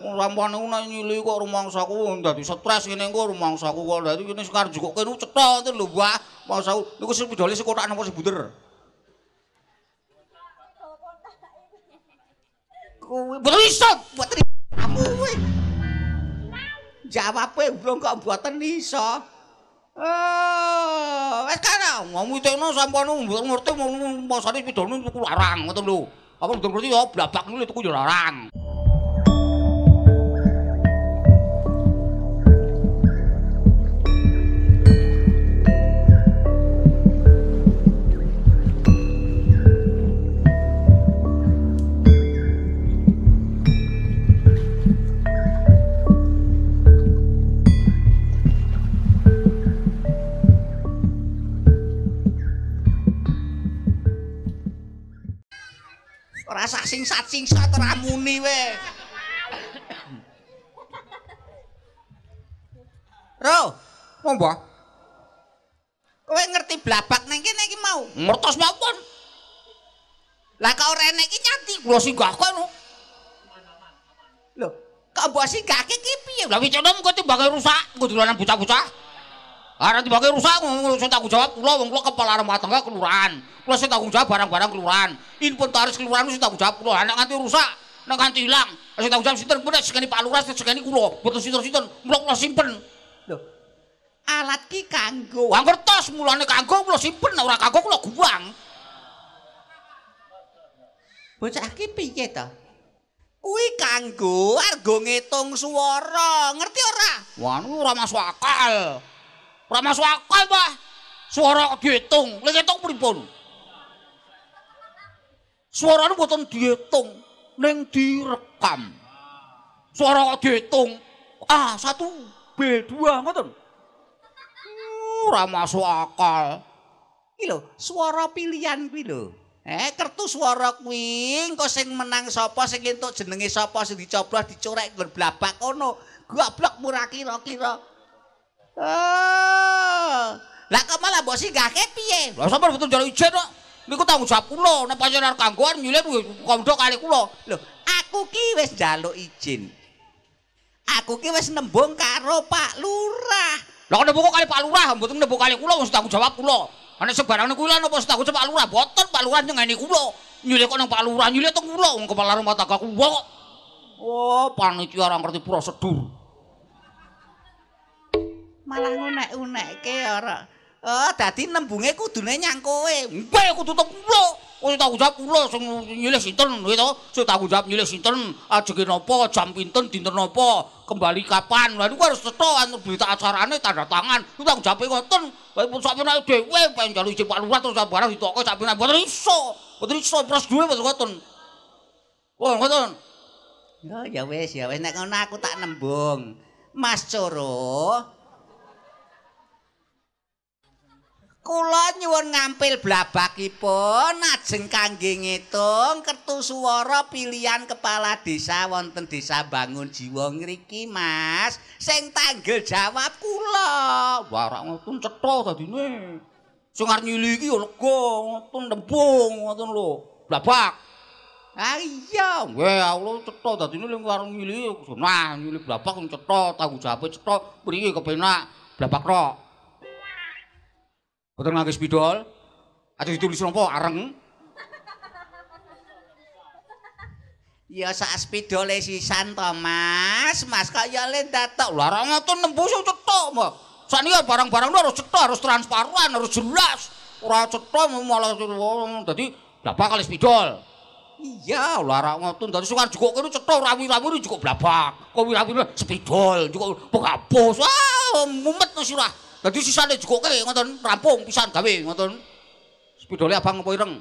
Rampane ku nek nyili kok rumangsaku dadi stres ngene kok rumangsaku kok dadi kene sing arep jukuk kene cetha to lho Mbak. Mangsaku niku sing bidole sing kotak nopo sing bunder. Kuwi berisot buat kamu kuwi. Jawab kowe belum kok mboten iso. Oh, eh, wes kana ngomong itu no sampai no ngerti ngerti mau mau sari pidol larang, ngerti lu? Apa udah ngerti ya? Blabak nu itu larang. sing sat sing ramuni we. Ro, mau bah? Kowe ngerti blabak neng kene iki mau? Mertos mawon. Lah kok ora enek iki nyati kula sing gak kono. Lho, kok mbok sing gak iki piye? Lah wicana mung kok timbang rusak, kudu ana bocah-bocah. Arep dibake rusak ngurusin tanggung jawab kula wong kula kepala rumah tangga kelurahan. Kula sing tanggung jawab barang-barang kelurahan. Inventaris kelurahan sing tanggung jawab kula anak nganti rusak, nek nganti ilang, sing tanggung jawab sinten pun sekeni Pak Lurah sekeni kula, boten sinten-sinten, mulo kula simpen. Lho. Alat ki kanggo. Wong ngertos mulane kanggo kula simpen ora kanggo kula buang. Bocah iki piye to? Kuwi kanggo argo ngitung swara, ngerti ora? Wah, ora masuk akal. Ora masuk akal ta? Swara diitung, lha diitung pripun? Swarane mboten diitung, ning direkam. Suara kok diitung. Ah, 1 B2 ngoten. Ora masuk akal. Iki lho, suara pilihan kuwi lho. Eh, kertu suara kuwi engko sing menang sapa sing entuk jenenge sapa sing dicoblos dicorek nggon blabak kono. Goblok murah kira-kira. Oh. Lah kok malah mbok gak piye? Lah sapa butuh izin ijin kok? Niku tanggung jawab kula, nek panjenengan kangguan nyulih kondok kali kula. Lho, aku ki wis njaluk ijin. Aku ki wis nembung karo Pak Lurah. Lah kok nembung kali Pak Lurah, mboten nembung kali kula wis tanggung jawab kula. Ana sebarang niku lha napa tanggung jawab Pak Lurah? Boten Pak Lurah nyengeni kula. Nyulih kok nang Pak Lurah, nyulih teng kula wong kepala rumah tangga kula kok. Oh, panitia orang ngerti prosedur. malah unek uneke ora. Oh, dadi nembunge kudune nyang kowe. Mbah aku tutup kula. Ora tak ucap kula sing nyilih sinten lho to. Sing tak ucap nyilih sinten, ajenge napa, jam pinten, dinten napa, kembali kapan. Lha niku harus cetok antuk berita acarane tanda tangan. Ku tak ucape ngoten. Lha pun sak menawa dhewe pengen jalu sing pak lurah terus barang ditoko sak menawa mboten iso. Mboten iso pros dhewe mboten ngoten. Oh, ngoten. Ya ya wis ya wis nek ngono aku tak nembung. Mas Coro, kula nyuwun ngampil blabakipun ajeng kangge ngitung kertu suara pilihan kepala desa wonten desa bangun jiwa ngriki Mas sing tanggel jawab kula warak ngoten cetha dadine sing arep nyili iki ya lega ngoten nembung ngoten lho blabak Ah iya, we Allah cetha dadine ling warung nyili nah nyili blabak cetha tanggung jawab cetha priye kepenak blabak tok Boten ngangge spidol. Aja ditulis nopo areng? Ya sak spidole sisan to, Mas. Mas kok ya le datok. Lah ora ngoten nembus cetok, Mbak. Sakniki barang-barang lu harus cetok, harus transparan, harus jelas. Ora cetok malah dadi blabak kali spidol. Iya, lara ngotun. Tadi suka juga kan cetok rawi-rawi ini juga blabak. Kau rawi-rawi spidol, juga penghapus. Wah, mumet tuh sih Dadi sisane jukuke ngoten rampung pisan gawe ngoten. Spidole abang apa ireng?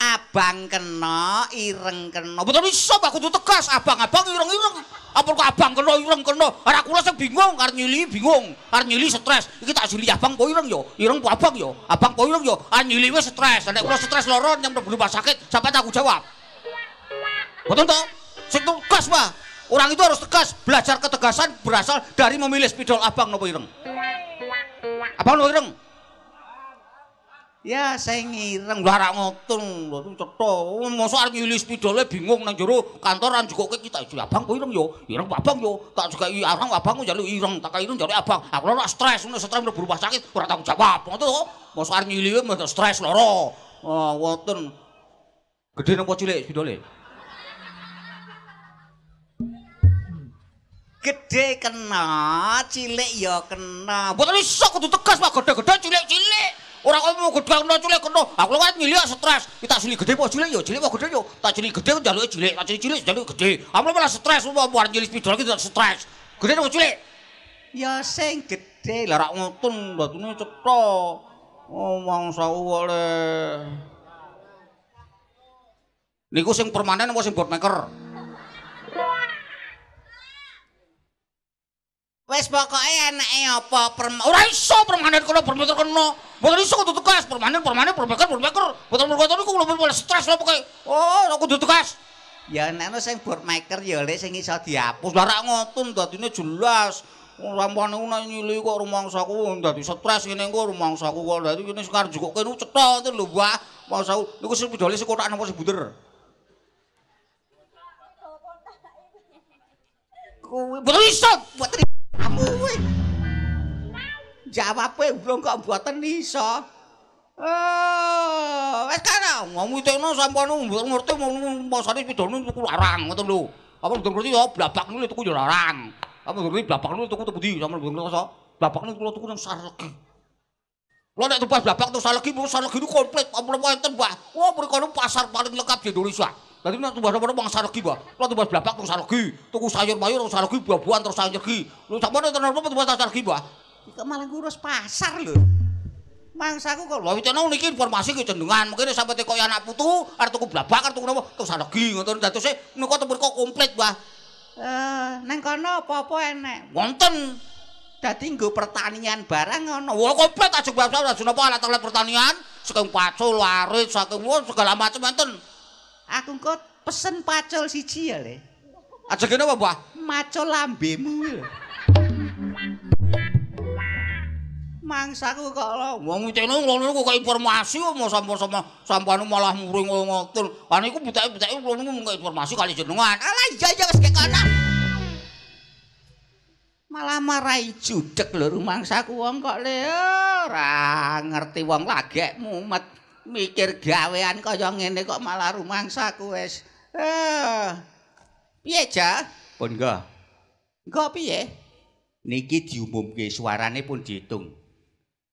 Abang kena, ireng kena. Betul iso aku kudu tegas, abang abang ireng ireng. Apa kok abang kena, ireng kena? Ora kula sing bingung, arep nyili bingung, arep nyili stres. Iki tak sili abang po ireng yo, ireng po abang yo, abang po ireng yo, arep nyili stres. Nek kula stres loro nyem rumah sakit, sampai aku jawab. Betul to? Sing tegas, Pak. Orang itu harus tegas. Belajar ketegasan berasal dari memilih spidol abang nopo ireng. Abang nopo ireng? Ya saya ngireng rak ngotun lu cetho mosok arek nyuli spidole bingung nang jero kantoran juga kita cita abang kok ireng yo ireng abang yo tak juga i abang abang kok jalu ireng tak ireng jare abang aku ora stres ono stres mlebu rumah sakit ora tanggung jawab ngono to mosok arek nyuli stres loro ngoten gedhe nopo cilik spidole gede kena, cilik yo kena. Mboten iso kudu tegas Pak, gede-gede cilik-cilik. Ora kok mau gede kena cilik kena. Aku kok nyilih stres. Kita cilik gede apa cilik ya, cilik apa gede ya. Tak cilik gede njaluk cilik, tak cilik cilik njaluk gede. Aku malah stres mau buat nyilih spidol tak stres. Gede apa cilik? Ya sing gede lah rak ngoten batune cetha. Omong oh, sawole. Niku sing permanen apa sing board maker? wis pokoke enake apa ora iso permanen kula bermotor kena mboten iso kudu tegas permanen permanen perbeker perbeker motor motor niku kula mulai stres lho pokoke oh kudu tegas ya nek ono sing board maker ya lek sing iso dihapus ora ngotun dadine jelas rampane ku nek nyili kok rumangsaku dadi stres ngene ku rumangsaku kok dadi ngene sing arep jukuke nu cetha to lho wah mangsaku niku sing bedole sing napa sing bunder kuwi berisik buat kamu kuwi. Jawab kowe urung kok mboten iso. Eh, wis kana ngomitene sampeyan mung ngerti mung masane pidane tuku larang ngoten lho. Apa mung ngerti ya oh, blabak niku tuku yo larang. Apa ngerti blabak niku tuku tepi sampeyan mung ngerti kok. Blabak niku kula tuku nang sarege. Kula nek tuku blabak tuku sarege, mung sarege niku komplit, apa menawa enten, Mbah. Wah, pasar paling lengkap di Indonesia. Dadi nek tumbas apa wong saregi ba. Lah tumbas blabak tuku saregi, tuku sayur mayur tuku saregi buah-buahan terus saregi. Lu sampeyan tenan apa tumbas saregi ba? Iku malang ngurus pasar lho. Mangsaku kok lha witene niki informasi ki cendengan. Mungkin sampe teko anak putu arep tuku blabak arep tuku napa tuku saregi ngoten dados e menika tempur kok komplit ba. Eh, nang kono apa-apa enek. Wonten dadi nggo pertanian barang ngono. Wah, komplit ajeng bab-bab ajeng napa alat-alat pertanian saking pacul, warit, saking segala macam enten. aku engko pesen pacul siji ya le. Aja kene apa, Mbah? Macul lambemu ya. mangsa aku kok lo wong cene ngono kok informasi kok mau sampur sama sampanu malah muring ngotul kan iku butek-butek ngono mung informasi kali jenengan alah iya iya wis gek kana malah marai judek lho mangsa aku wong kok le ora ngerti wong lagek mumet mikir gawean kaya ngene kok malah rumangsa ku wis. Eh. Piye, Ja? Pun go. Go piye? Niki diumumke suarane pun diitung.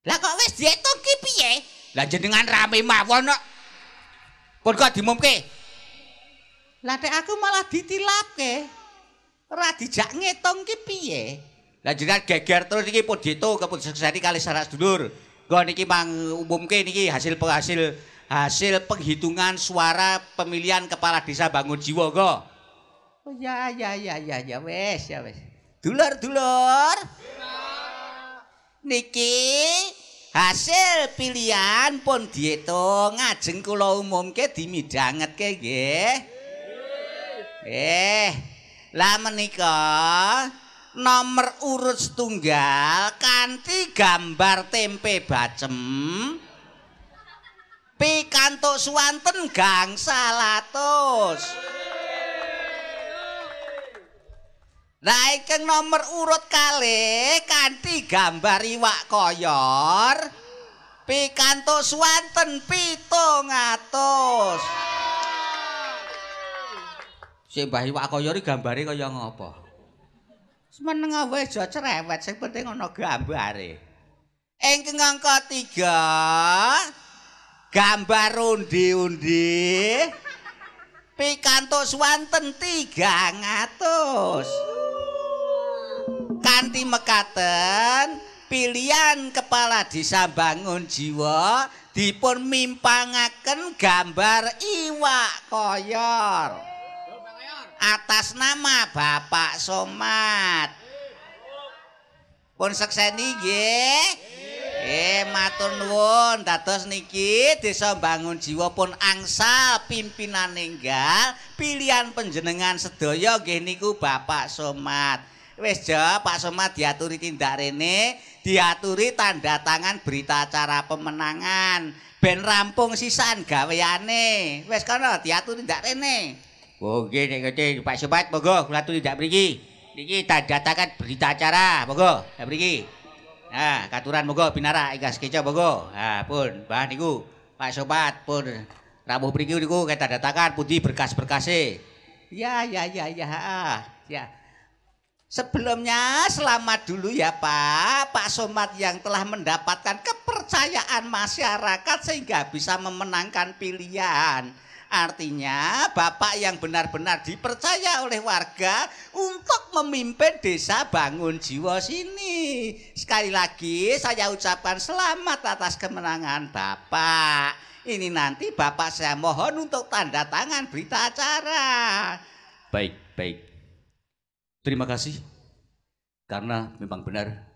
Lah kok wis diitung ki piye? Lah jenengan rame mawon kok. Pun kok diumumke? Lah nek aku malah ditilapke. Ora dijak ngitung ki piye? Lah jenengan geger terus iki pun diitung kepun sekseni kali saras sedulur. Nggo niki mang umumke niki hasil penghasil hasil penghitungan suara pemilihan kepala desa Bangun Jiwa nggo. Oh ya ya ya ya ya wes ya wes. Dulur-dulur. Niki hasil pilihan pun diitung ngajeng kula umumke dimidhangetke nggih. Eh, lah menika nomor urut setunggal kanti gambar tempe bacem pikantuk suwanten gangsa latus nah ini nomor urut kali kanti gambar iwak koyor pikantuk suwanten pitung atus si mbah iwak koyor koyori gambari kaya apa? Semenengah wae aja cerewet, sing penting ana gambare. Ing kengkang ketiga gambar undi-undi pikantuk swanten 300. Kanti mekaten pilihan kepala desa bangun jiwa dipun mimpangaken gambar iwak koyor. atas nama Bapak Somad pun sekseni nggih nggih matur nuwun dados niki desa bangun jiwa pun angsal pimpinan ninggal pilihan penjenengan sedaya nggih niku Bapak Somad wis jo Pak Somad diaturi tindak rene diaturi tanda tangan berita acara pemenangan ben rampung sisan gaweane wis kana diaturi tindak rene Oke, nih nek ngene Pak Sobat monggo mlaku tidak pergi. Niki datangkan berita acara monggo tidak pergi. Nah, katuran monggo pinara igas sekejap monggo. Nah, pun bah niku Pak Sobat pun Rabu pergi niku kita datangkan putih berkas berkasnya Ya ya ya ya. Ya. Sebelumnya selamat dulu ya Pak, Pak Somad yang telah mendapatkan kepercayaan masyarakat sehingga bisa memenangkan pilihan. Artinya bapak yang benar-benar dipercaya oleh warga untuk memimpin desa bangun jiwa sini. Sekali lagi saya ucapkan selamat atas kemenangan bapak. Ini nanti bapak saya mohon untuk tanda tangan berita acara. Baik, baik. Terima kasih. Karena memang benar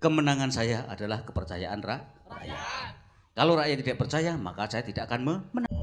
kemenangan saya adalah kepercayaan rakyat. Kalau rakyat tidak percaya maka saya tidak akan menang.